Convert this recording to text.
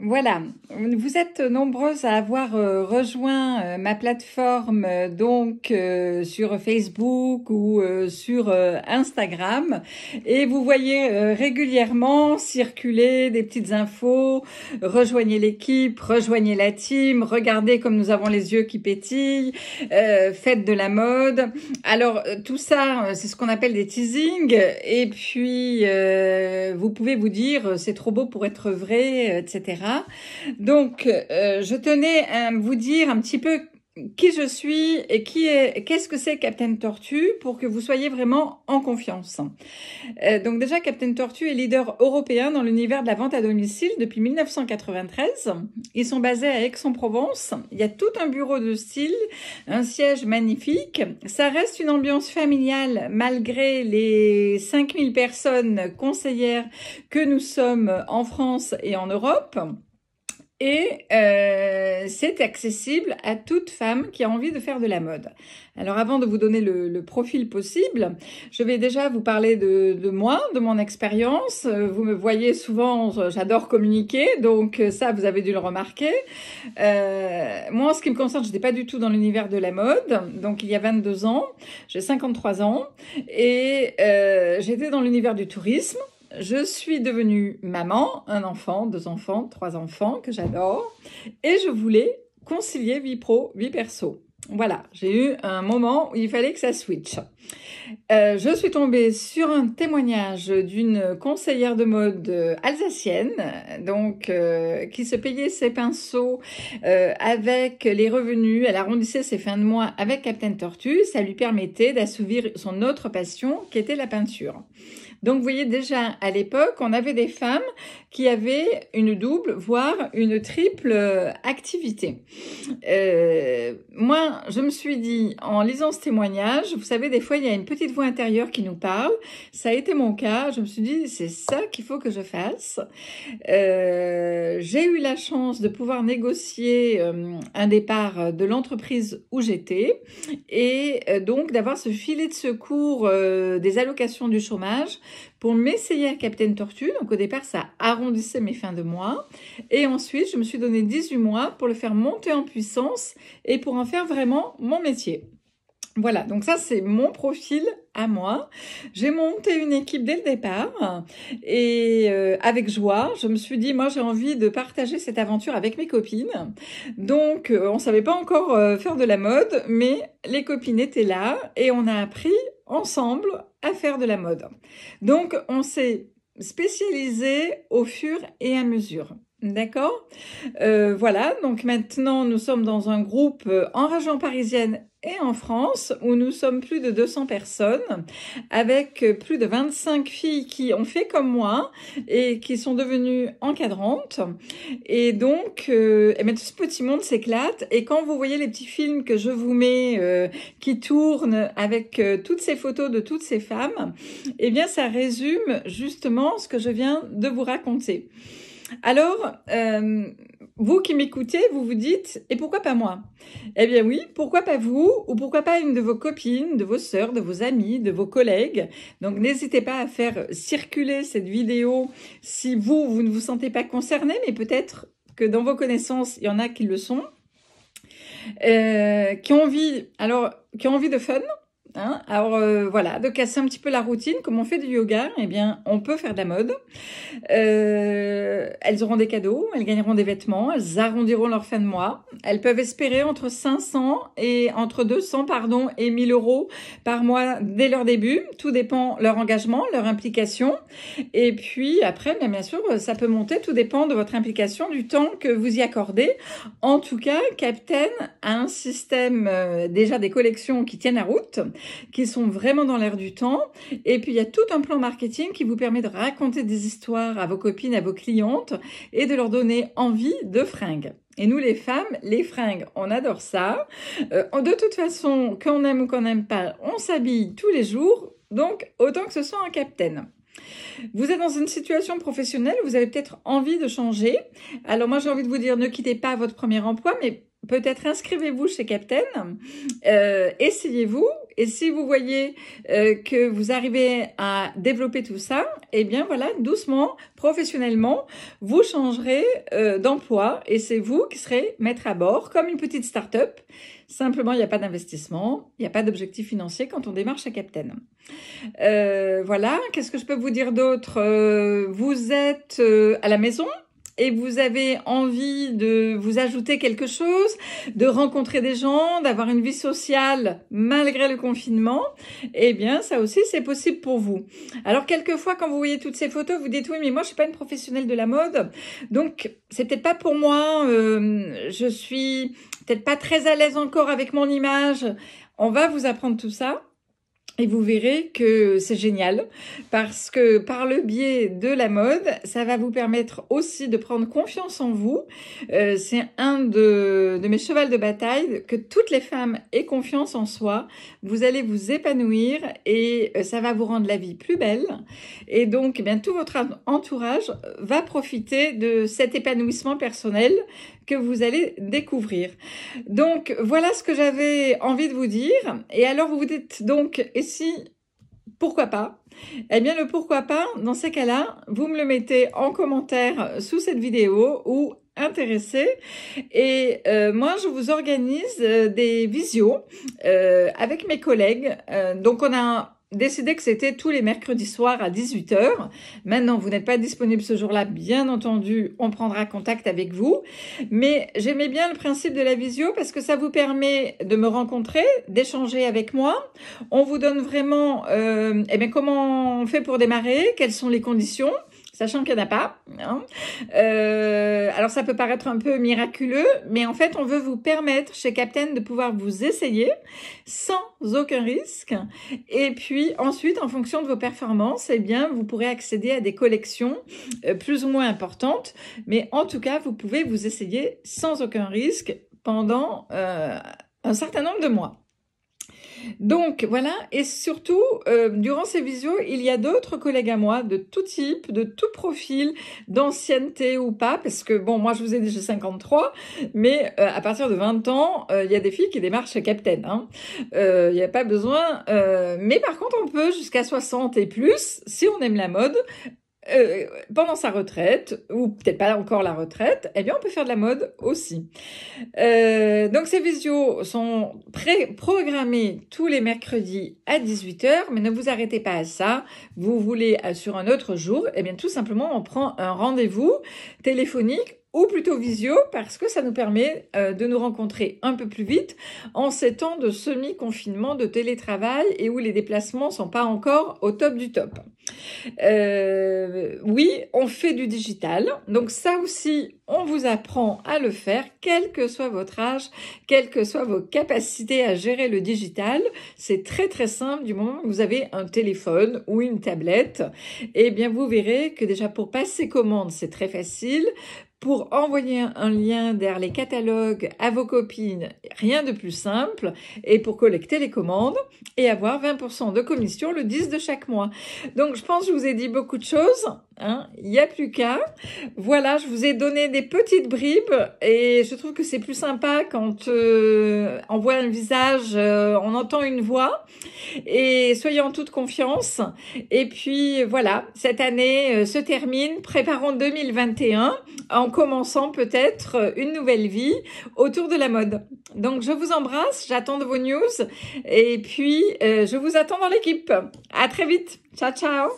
Voilà, vous êtes nombreuses à avoir euh, rejoint euh, ma plateforme euh, donc sur Facebook ou sur Instagram et vous voyez régulièrement circuler des petites infos, rejoignez l'équipe, rejoignez la team, regardez comme nous avons les yeux qui pétillent, faites de la mode. Alors tout ça, c'est ce qu'on appelle des teasings et puis vous pouvez vous dire c'est trop beau pour être vrai, etc. Donc, euh, je tenais à vous dire un petit peu qui je suis et qui est, qu'est-ce que c'est Captain Tortue pour que vous soyez vraiment en confiance. Euh, donc déjà, Captain Tortue est leader européen dans l'univers de la vente à domicile depuis 1993. Ils sont basés à Aix-en-Provence. Il y a tout un bureau de style, un siège magnifique. Ça reste une ambiance familiale malgré les 5000 personnes conseillères que nous sommes en France et en Europe et euh, c'est accessible à toute femme qui a envie de faire de la mode. Alors avant de vous donner le, le profil possible, je vais déjà vous parler de, de moi, de mon expérience. Vous me voyez souvent, j'adore communiquer, donc ça vous avez dû le remarquer. Euh, moi en ce qui me concerne, je n'étais pas du tout dans l'univers de la mode, donc il y a 22 ans, j'ai 53 ans, et euh, j'étais dans l'univers du tourisme je suis devenue maman, un enfant, deux enfants, trois enfants que j'adore, et je voulais concilier vie pro, vie perso. Voilà, j'ai eu un moment où il fallait que ça switch. Euh, je suis tombée sur un témoignage d'une conseillère de mode alsacienne, donc euh, qui se payait ses pinceaux euh, avec les revenus. Elle arrondissait ses fins de mois avec Captain Tortue. Ça lui permettait d'assouvir son autre passion, qui était la peinture. Donc vous voyez déjà à l'époque, on avait des femmes qui avaient une double, voire une triple euh, activité. Euh, moi, je me suis dit, en lisant ce témoignage, vous savez, des fois, il y a une petite voix intérieure qui nous parle. Ça a été mon cas. Je me suis dit, c'est ça qu'il faut que je fasse. Euh, j'ai eu la chance de pouvoir négocier un départ de l'entreprise où j'étais et donc d'avoir ce filet de secours des allocations du chômage pour m'essayer à Capitaine Tortue. Donc au départ, ça arrondissait mes fins de mois. Et ensuite, je me suis donné 18 mois pour le faire monter en puissance et pour en faire vraiment mon métier. Voilà, donc ça c'est mon profil à moi. J'ai monté une équipe dès le départ et euh, avec joie, je me suis dit moi j'ai envie de partager cette aventure avec mes copines. Donc euh, on ne savait pas encore euh, faire de la mode, mais les copines étaient là et on a appris ensemble à faire de la mode. Donc, on s'est spécialisé au fur et à mesure. D'accord euh, Voilà, donc maintenant nous sommes dans un groupe euh, en région parisienne et en France où nous sommes plus de 200 personnes avec euh, plus de 25 filles qui ont fait comme moi et qui sont devenues encadrantes. Et donc, euh, et eh bien, tout ce petit monde s'éclate. Et quand vous voyez les petits films que je vous mets qui tournent avec toutes ces photos de toutes ces femmes, eh bien ça résume justement ce que je viens de vous raconter. Alors, euh, vous qui m'écoutez, vous vous dites, et pourquoi pas moi Eh bien oui, pourquoi pas vous ou pourquoi pas une de vos copines, de vos sœurs, de vos amis, de vos collègues Donc n'hésitez pas à faire circuler cette vidéo si vous, vous ne vous sentez pas concerné, mais peut-être que dans vos connaissances, il y en a qui le sont, euh, qui ont envie, alors, qui ont envie de fun, Hein, alors euh, voilà, de casser un petit peu la routine, comme on fait du yoga, eh bien on peut faire de la mode. Euh, elles auront des cadeaux, elles gagneront des vêtements, elles arrondiront leur fin de mois. Elles peuvent espérer entre 500 et entre 200 pardon et 1000 euros par mois dès leur début. Tout dépend leur engagement, leur implication. Et puis après, ben, bien, sûr, ça peut monter. Tout dépend de votre implication, du temps que vous y accordez. En tout cas, Captain a un système euh, déjà des collections qui tiennent la route qui sont vraiment dans l'air du temps. Et puis, il y a tout un plan marketing qui vous permet de raconter des histoires à vos copines, à vos clientes et de leur donner envie de fringues. Et nous, les femmes, les fringues, on adore ça. Euh, de toute façon, qu'on aime ou qu'on n'aime pas, on s'habille tous les jours. Donc, autant que ce soit un captain Vous êtes dans une situation professionnelle, vous avez peut-être envie de changer. Alors moi j'ai envie de vous dire ne quittez pas votre premier emploi, mais peut-être inscrivez-vous chez Captain, euh, essayez-vous et si vous voyez euh, que vous arrivez à développer tout ça, eh bien voilà, doucement, professionnellement, vous changerez euh, d'emploi et c'est vous qui serez maître à bord, comme une petite start-up. Simplement, il n'y a pas d'investissement, il n'y a pas d'objectif financier quand on démarche à Captain. Euh, voilà, qu'est-ce que je peux vous dire d'autre Vous êtes à la maison et vous avez envie de vous ajouter quelque chose, de rencontrer des gens, d'avoir une vie sociale malgré le confinement, eh bien ça aussi c'est possible pour vous. Alors quelquefois quand vous voyez toutes ces photos, vous dites oui mais moi je suis pas une professionnelle de la mode, donc c'est peut-être pas pour moi, euh, je suis peut-être pas très à l'aise encore avec mon image. On va vous apprendre tout ça. Et vous verrez que c'est génial parce que par le biais de la mode, ça va vous permettre aussi de prendre confiance en vous. Euh, c'est un de, mes chevals de bataille, que toutes les femmes aient confiance en soi. Vous allez vous épanouir et euh, ça va vous rendre la vie plus belle. Et donc, eh bien, tout votre entourage va profiter de cet épanouissement personnel que vous allez découvrir. Donc, voilà ce que j'avais envie de vous dire. Et alors, vous vous dites donc, si pourquoi pas Eh bien, le pourquoi pas, dans ces cas-là, vous me le mettez en commentaire sous cette vidéo ou intéressé et euh, moi je vous organise euh, des visios euh, avec mes collègues donc on a un décidé que c'était tous les mercredis soirs à 18h. Maintenant, vous n'êtes pas disponible ce jour-là, bien entendu, on prendra contact avec vous. Mais j'aimais bien le principe de la visio parce que ça vous permet de me rencontrer, d'échanger avec moi. On vous donne vraiment euh, eh comment on fait pour démarrer, quelles sont les conditions sachant qu'il n'y en a pas. Hein. Euh, alors ça peut paraître un peu miraculeux, mais en fait on veut vous permettre chez Captain de pouvoir vous essayer sans aucun risque. Et puis ensuite, en fonction de vos performances, eh bien vous pourrez accéder à des collections euh, plus ou moins importantes, mais en tout cas vous pouvez vous essayer sans aucun risque pendant euh, un certain nombre de mois. Donc voilà, et surtout, euh, durant ces visios, il y a d'autres collègues à moi de tout type, de tout profil, d'ancienneté ou pas, parce que bon, moi je vous ai dit 53, mais euh, à partir de 20 ans, euh, il y a des filles qui démarchent capitaine. Hein. Il n'y a pas besoin, mais par contre on peut jusqu'à 60 et plus, si on aime la mode, euh, pendant sa retraite, ou peut-être pas encore la retraite, eh bien on peut faire de la mode aussi. Euh, donc ces visios sont pré-programmés tous les mercredis à 18h, mais ne vous arrêtez pas à ça. Vous voulez euh, sur un autre jour, eh bien tout simplement on prend un rendez-vous téléphonique ou plutôt visio parce que ça nous permet de nous rencontrer un peu plus vite en ces temps de semi-confinement, de télétravail et où les déplacements sont pas encore au top du top. Euh, oui, on fait du digital. Donc ça aussi, on vous apprend à le faire, quel que soit votre âge, quelles que soient vos capacités à gérer le digital. C'est très très simple du moment où vous avez un téléphone ou une tablette. Eh bien, vous verrez que déjà pour passer commande, c'est très facile pour envoyer un lien vers les catalogues à vos copines, rien de plus simple, et pour collecter les commandes et avoir 20% de commission le 10 de chaque mois. Donc je pense que je vous ai dit beaucoup de choses, hein. il n'y a plus qu'à. Voilà, je vous ai donné des petites bribes et je trouve que c'est plus sympa quand euh, on voit un visage, euh, on entend une voix et soyez en toute confiance. Et puis voilà, cette année euh, se termine, préparons 2021 en commençant peut-être euh, une nouvelle vie autour de la mode. Donc je vous embrasse, j'attends de vos news et puis euh, je vous attends dans l'équipe. À très vite. Ciao ciao.